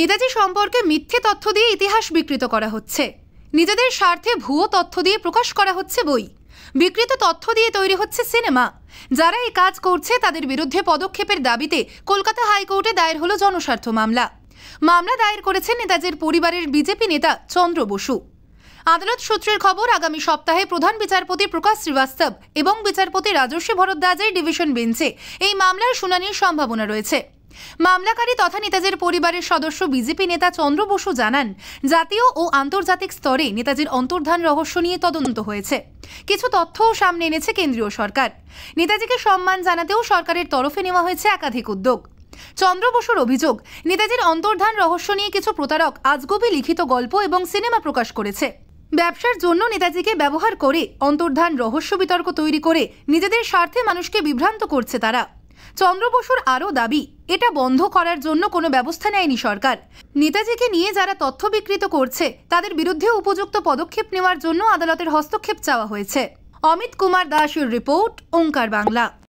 নেতাজি সম্পর্কে মিথ্যে তথ্য দিয়ে ইতিহাস বিকৃত করা হচ্ছে নিজেদের স্বার্থে ভুয়ো তথ্য দিয়ে প্রকাশ করা হচ্ছে বই বিকৃত তথ্য দিয়ে তৈরি হচ্ছে সিনেমা যারা এই কাজ করছে তাদের বিরুদ্ধে পদক্ষেপের দাবিতে কলকাতা হাইকোর্টে দায়ের হলো জনস্বার্থ মামলা মামলা দায়ের করেছেন নেতাজির পরিবারের বিজেপি নেতা চন্দ্র বসু আদালত সূত্রের খবর আগামী সপ্তাহে প্রধান বিচারপতি প্রকাশ শ্রীবাস্তব এবং বিচারপতি রাজস্বী ভরদ্বাজের ডিভিশন বেঞ্চে এই মামলার শুনানির সম্ভাবনা রয়েছে মামলাকারী তথা নেতাজির পরিবারের সদস্য বিজেপি নেতা চন্দ্র বসু জানান জাতীয় ও আন্তর্জাতিক স্তরে নেতাজির অন্তর্ধান রহস্য নিয়ে তদন্ত হয়েছে কিছু তথ্যও সামনে এনেছে কেন্দ্রীয় সরকার নেতাজিকে সম্মান জানাতেও সরকারের তরফে নেওয়া হয়েছে একাধিক উদ্যোগ চন্দ্র বসুর অভিযোগ নেতাজির অন্তর্ধান রহস্য নিয়ে কিছু প্রতারক আজগবি লিখিত গল্প এবং সিনেমা প্রকাশ করেছে ব্যবসার জন্য নেতাজিকে ব্যবহার করে অন্তর্ধান রহস্য বিতর্ক তৈরি করে নিজেদের স্বার্থে মানুষকে বিভ্রান্ত করছে তারা চন্দ্র বসুর আরও দাবি এটা বন্ধ করার জন্য কোনো ব্যবস্থা নেয়নি সরকার নেতাজিকে নিয়ে যারা তথ্য বিকৃত করছে তাদের বিরুদ্ধে উপযুক্ত পদক্ষেপ নেওয়ার জন্য আদালতের হস্তক্ষেপ চাওয়া হয়েছে অমিত কুমার দাসের রিপোর্ট ওঙ্কার বাংলা